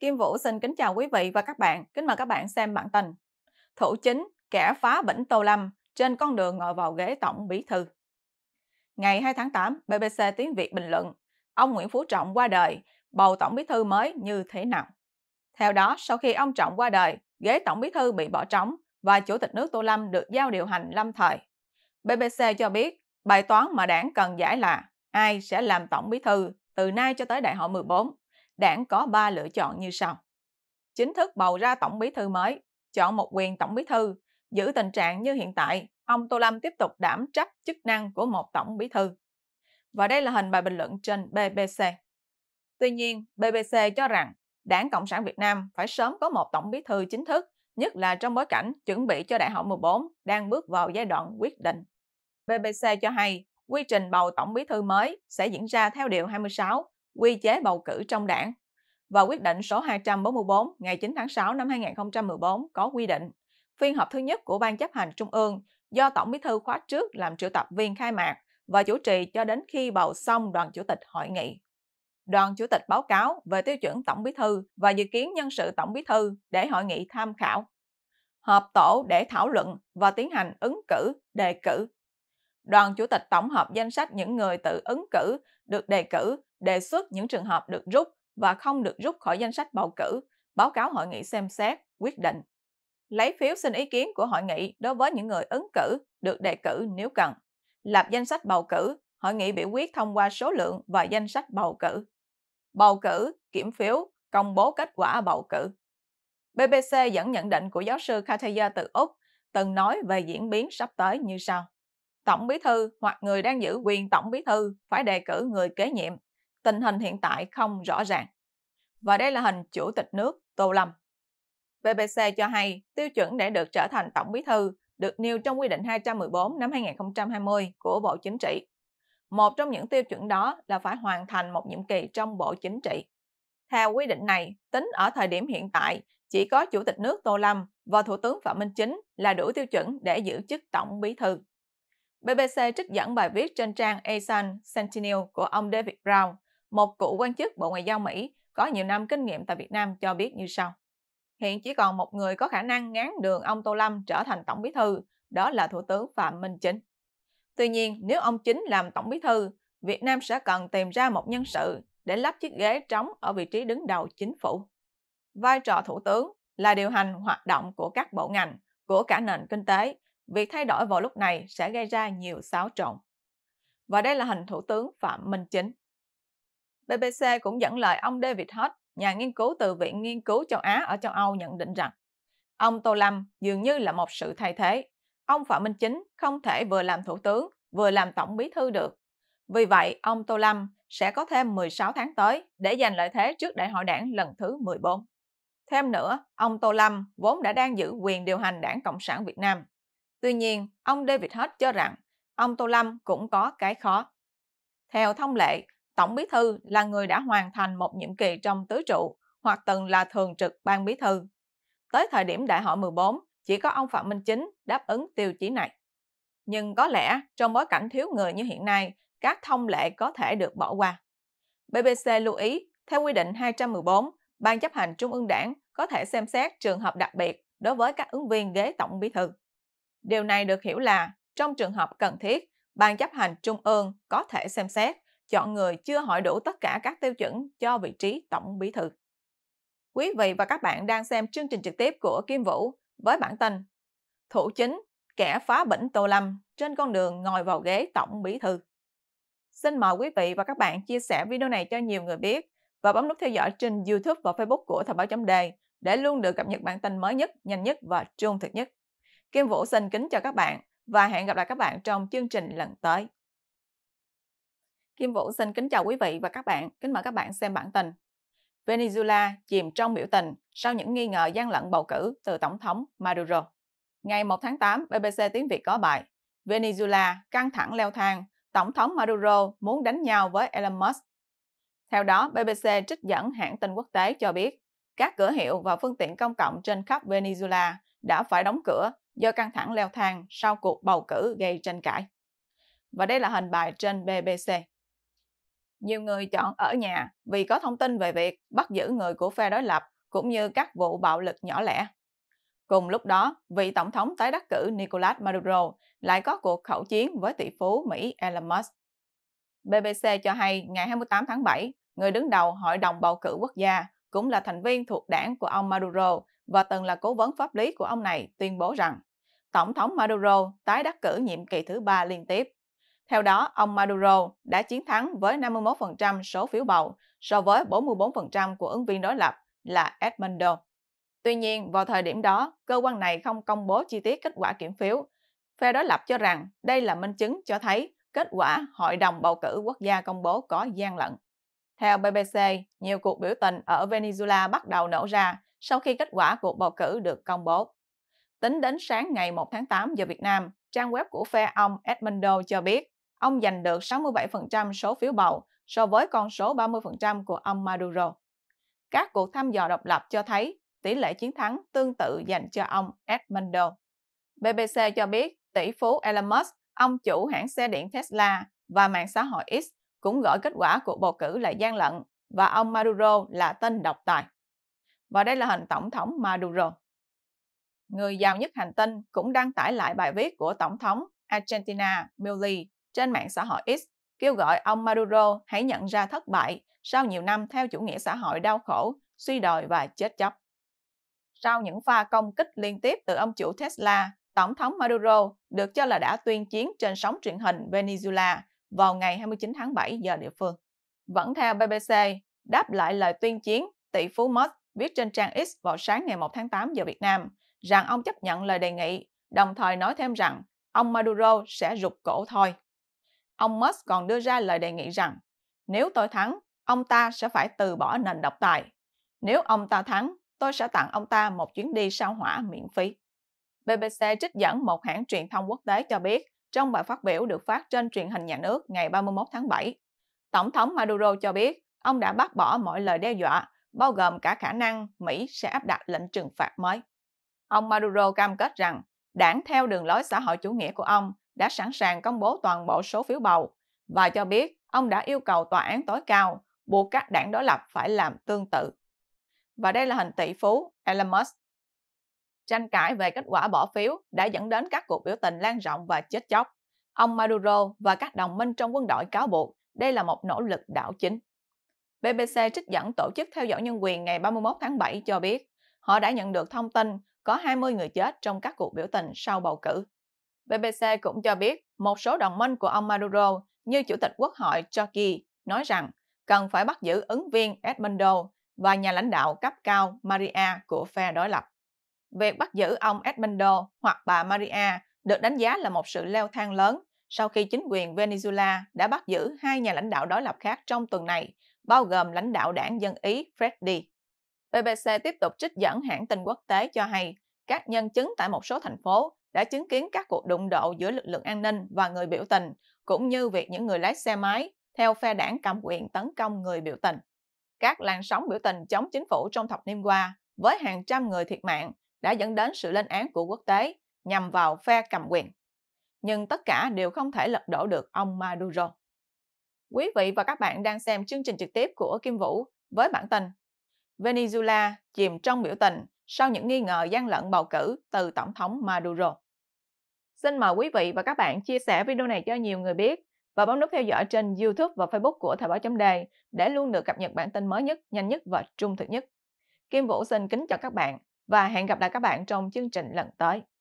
Kim Vũ xin kính chào quý vị và các bạn. Kính mời các bạn xem bản tin. Thủ chính, kẻ phá Vĩnh Tô Lâm trên con đường ngồi vào ghế tổng bí thư. Ngày 2 tháng 8, BBC Tiếng Việt bình luận, ông Nguyễn Phú Trọng qua đời, bầu tổng bí thư mới như thế nào? Theo đó, sau khi ông Trọng qua đời, ghế tổng bí thư bị bỏ trống và Chủ tịch nước Tô Lâm được giao điều hành lâm thời. BBC cho biết, bài toán mà đảng cần giải là ai sẽ làm tổng bí thư từ nay cho tới đại hội 14 đảng có 3 lựa chọn như sau. Chính thức bầu ra tổng bí thư mới, chọn một quyền tổng bí thư, giữ tình trạng như hiện tại, ông Tô Lâm tiếp tục đảm trách chức năng của một tổng bí thư. Và đây là hình bài bình luận trên BBC. Tuy nhiên, BBC cho rằng Đảng Cộng sản Việt Nam phải sớm có một tổng bí thư chính thức, nhất là trong bối cảnh chuẩn bị cho đại hội 14 đang bước vào giai đoạn quyết định. BBC cho hay, quy trình bầu tổng bí thư mới sẽ diễn ra theo điều 26 quy chế bầu cử trong đảng và quyết định số 244 ngày 9 tháng 6 năm 2014 có quy định phiên họp thứ nhất của Ban chấp hành Trung ương do Tổng bí thư khóa trước làm triệu tập viên khai mạc và chủ trì cho đến khi bầu xong đoàn chủ tịch hội nghị. Đoàn chủ tịch báo cáo về tiêu chuẩn tổng bí thư và dự kiến nhân sự tổng bí thư để hội nghị tham khảo. Họp tổ để thảo luận và tiến hành ứng cử, đề cử đoàn chủ tịch tổng hợp danh sách những người tự ứng cử, được đề cử, đề xuất những trường hợp được rút và không được rút khỏi danh sách bầu cử, báo cáo hội nghị xem xét, quyết định. Lấy phiếu xin ý kiến của hội nghị đối với những người ứng cử, được đề cử nếu cần. Lập danh sách bầu cử, hội nghị biểu quyết thông qua số lượng và danh sách bầu cử. Bầu cử, kiểm phiếu, công bố kết quả bầu cử. BBC dẫn nhận định của giáo sư Kataya từ Úc từng nói về diễn biến sắp tới như sau. Tổng bí thư hoặc người đang giữ quyền tổng bí thư phải đề cử người kế nhiệm. Tình hình hiện tại không rõ ràng. Và đây là hình chủ tịch nước Tô Lâm. BBC cho hay tiêu chuẩn để được trở thành tổng bí thư được nêu trong quy định 214 năm 2020 của Bộ Chính trị. Một trong những tiêu chuẩn đó là phải hoàn thành một nhiệm kỳ trong Bộ Chính trị. Theo quy định này, tính ở thời điểm hiện tại, chỉ có Chủ tịch nước Tô Lâm và Thủ tướng Phạm Minh Chính là đủ tiêu chuẩn để giữ chức Tổng Bí thư. BBC trích dẫn bài viết trên trang Asian Sentinel của ông David Brown, một cựu quan chức Bộ Ngoại giao Mỹ có nhiều năm kinh nghiệm tại Việt Nam cho biết như sau. Hiện chỉ còn một người có khả năng ngán đường ông Tô Lâm trở thành tổng bí thư, đó là Thủ tướng Phạm Minh Chính. Tuy nhiên, nếu ông Chính làm tổng bí thư, Việt Nam sẽ cần tìm ra một nhân sự để lắp chiếc ghế trống ở vị trí đứng đầu chính phủ. Vai trò thủ tướng là điều hành hoạt động của các bộ ngành, của cả nền kinh tế việc thay đổi vào lúc này sẽ gây ra nhiều xáo trộn. Và đây là hình Thủ tướng Phạm Minh Chính. BBC cũng dẫn lời ông David Hodge, nhà nghiên cứu từ Viện Nghiên cứu Châu Á ở châu Âu nhận định rằng ông Tô Lâm dường như là một sự thay thế. Ông Phạm Minh Chính không thể vừa làm Thủ tướng vừa làm Tổng Bí Thư được. Vì vậy, ông Tô Lâm sẽ có thêm 16 tháng tới để giành lợi thế trước đại hội đảng lần thứ 14. Thêm nữa, ông Tô Lâm vốn đã đang giữ quyền điều hành đảng Cộng sản Việt Nam Tuy nhiên, ông David Hutt cho rằng ông Tô Lâm cũng có cái khó. Theo thông lệ, Tổng Bí Thư là người đã hoàn thành một nhiệm kỳ trong tứ trụ hoặc từng là thường trực Ban Bí Thư. Tới thời điểm đại hội 14, chỉ có ông Phạm Minh Chính đáp ứng tiêu chí này. Nhưng có lẽ trong bối cảnh thiếu người như hiện nay, các thông lệ có thể được bỏ qua. BBC lưu ý, theo quy định 214, Ban chấp hành Trung ương Đảng có thể xem xét trường hợp đặc biệt đối với các ứng viên ghế Tổng Bí Thư. Điều này được hiểu là trong trường hợp cần thiết, Ban chấp hành Trung ương có thể xem xét chọn người chưa hội đủ tất cả các tiêu chuẩn cho vị trí Tổng Bí thư. Quý vị và các bạn đang xem chương trình trực tiếp của Kim Vũ với bản tin Thủ chính, kẻ phá bỉnh Tô Lâm trên con đường ngồi vào ghế Tổng Bí thư. Xin mời quý vị và các bạn chia sẻ video này cho nhiều người biết và bấm nút theo dõi trên YouTube và Facebook của Thời báo chấm đề để luôn được cập nhật bản tin mới nhất, nhanh nhất và trung thực nhất. Kim Vũ xin kính chào các bạn và hẹn gặp lại các bạn trong chương trình lần tới. Kim Vũ xin kính chào quý vị và các bạn, kính mời các bạn xem bản tin. Venezuela chìm trong biểu tình sau những nghi ngờ gian lận bầu cử từ Tổng thống Maduro. Ngày 1 tháng 8, BBC tiếng Việt có bài Venezuela căng thẳng leo thang, Tổng thống Maduro muốn đánh nhau với Elon Musk. Theo đó, BBC trích dẫn hãng tin quốc tế cho biết các cửa hiệu và phương tiện công cộng trên khắp Venezuela đã phải đóng cửa do căng thẳng leo thang sau cuộc bầu cử gây tranh cãi. Và đây là hình bài trên BBC. Nhiều người chọn ở nhà vì có thông tin về việc bắt giữ người của phe đối lập cũng như các vụ bạo lực nhỏ lẻ. Cùng lúc đó, vị tổng thống tái đắc cử Nicolas Maduro lại có cuộc khẩu chiến với tỷ phú Mỹ Elon Musk. BBC cho hay ngày 28 tháng 7, người đứng đầu Hội đồng bầu cử quốc gia cũng là thành viên thuộc đảng của ông Maduro và từng là cố vấn pháp lý của ông này tuyên bố rằng Tổng thống Maduro tái đắc cử nhiệm kỳ thứ ba liên tiếp. Theo đó, ông Maduro đã chiến thắng với 51% số phiếu bầu so với 44% của ứng viên đối lập là Edmundo. Tuy nhiên, vào thời điểm đó, cơ quan này không công bố chi tiết kết quả kiểm phiếu. Phe đối lập cho rằng đây là minh chứng cho thấy kết quả Hội đồng Bầu cử Quốc gia công bố có gian lận. Theo BBC, nhiều cuộc biểu tình ở Venezuela bắt đầu nổ ra sau khi kết quả cuộc bầu cử được công bố. Tính đến sáng ngày 1 tháng 8 giờ Việt Nam, trang web của phe ông Edmundo cho biết ông giành được 67% số phiếu bầu so với con số 30% của ông Maduro. Các cuộc thăm dò độc lập cho thấy tỷ lệ chiến thắng tương tự dành cho ông Edmundo. BBC cho biết tỷ phú Elon Musk, ông chủ hãng xe điện Tesla và mạng xã hội X cũng gọi kết quả cuộc bầu cử là gian lận và ông Maduro là tên độc tài. Và đây là hình tổng thống Maduro người giàu nhất hành tinh, cũng đăng tải lại bài viết của Tổng thống Argentina Milei trên mạng xã hội X kêu gọi ông Maduro hãy nhận ra thất bại sau nhiều năm theo chủ nghĩa xã hội đau khổ, suy đồi và chết chóc. Sau những pha công kích liên tiếp từ ông chủ Tesla, Tổng thống Maduro được cho là đã tuyên chiến trên sóng truyền hình Venezuela vào ngày 29 tháng 7 giờ địa phương. Vẫn theo BBC, đáp lại lời tuyên chiến, tỷ phú Musk viết trên trang X vào sáng ngày 1 tháng 8 giờ Việt Nam, rằng ông chấp nhận lời đề nghị, đồng thời nói thêm rằng ông Maduro sẽ rụt cổ thôi. Ông Musk còn đưa ra lời đề nghị rằng nếu tôi thắng, ông ta sẽ phải từ bỏ nền độc tài. Nếu ông ta thắng, tôi sẽ tặng ông ta một chuyến đi sao hỏa miễn phí. BBC trích dẫn một hãng truyền thông quốc tế cho biết trong bài phát biểu được phát trên truyền hình nhà nước ngày 31 tháng 7, Tổng thống Maduro cho biết ông đã bác bỏ mọi lời đe dọa, bao gồm cả khả năng Mỹ sẽ áp đặt lệnh trừng phạt mới. Ông Maduro cam kết rằng đảng theo đường lối xã hội chủ nghĩa của ông đã sẵn sàng công bố toàn bộ số phiếu bầu và cho biết ông đã yêu cầu tòa án tối cao buộc các đảng đối lập phải làm tương tự. Và đây là hình tỷ phú Elon Tranh cãi về kết quả bỏ phiếu đã dẫn đến các cuộc biểu tình lan rộng và chết chóc. Ông Maduro và các đồng minh trong quân đội cáo buộc đây là một nỗ lực đảo chính. BBC trích dẫn Tổ chức Theo dõi Nhân quyền ngày 31 tháng 7 cho biết họ đã nhận được thông tin có 20 người chết trong các cuộc biểu tình sau bầu cử. BBC cũng cho biết một số đồng minh của ông Maduro như Chủ tịch Quốc hội Chucky nói rằng cần phải bắt giữ ứng viên Edmundo và nhà lãnh đạo cấp cao Maria của phe đối lập. Việc bắt giữ ông Edmundo hoặc bà Maria được đánh giá là một sự leo thang lớn sau khi chính quyền Venezuela đã bắt giữ hai nhà lãnh đạo đối lập khác trong tuần này, bao gồm lãnh đạo đảng Dân Ý Freddy BBC tiếp tục trích dẫn hãng tin quốc tế cho hay các nhân chứng tại một số thành phố đã chứng kiến các cuộc đụng độ giữa lực lượng an ninh và người biểu tình, cũng như việc những người lái xe máy theo phe đảng cầm quyền tấn công người biểu tình. Các làn sóng biểu tình chống chính phủ trong thập niên qua, với hàng trăm người thiệt mạng, đã dẫn đến sự lên án của quốc tế nhằm vào phe cầm quyền. Nhưng tất cả đều không thể lật đổ được ông Maduro. Quý vị và các bạn đang xem chương trình trực tiếp của Kim Vũ với bản tin Venezuela chìm trong biểu tình sau những nghi ngờ gian lận bầu cử từ Tổng thống Maduro. Xin mời quý vị và các bạn chia sẻ video này cho nhiều người biết và bấm nút theo dõi trên YouTube và Facebook của Thời báo chấm đề để luôn được cập nhật bản tin mới nhất, nhanh nhất và trung thực nhất. Kim Vũ xin kính chào các bạn và hẹn gặp lại các bạn trong chương trình lần tới.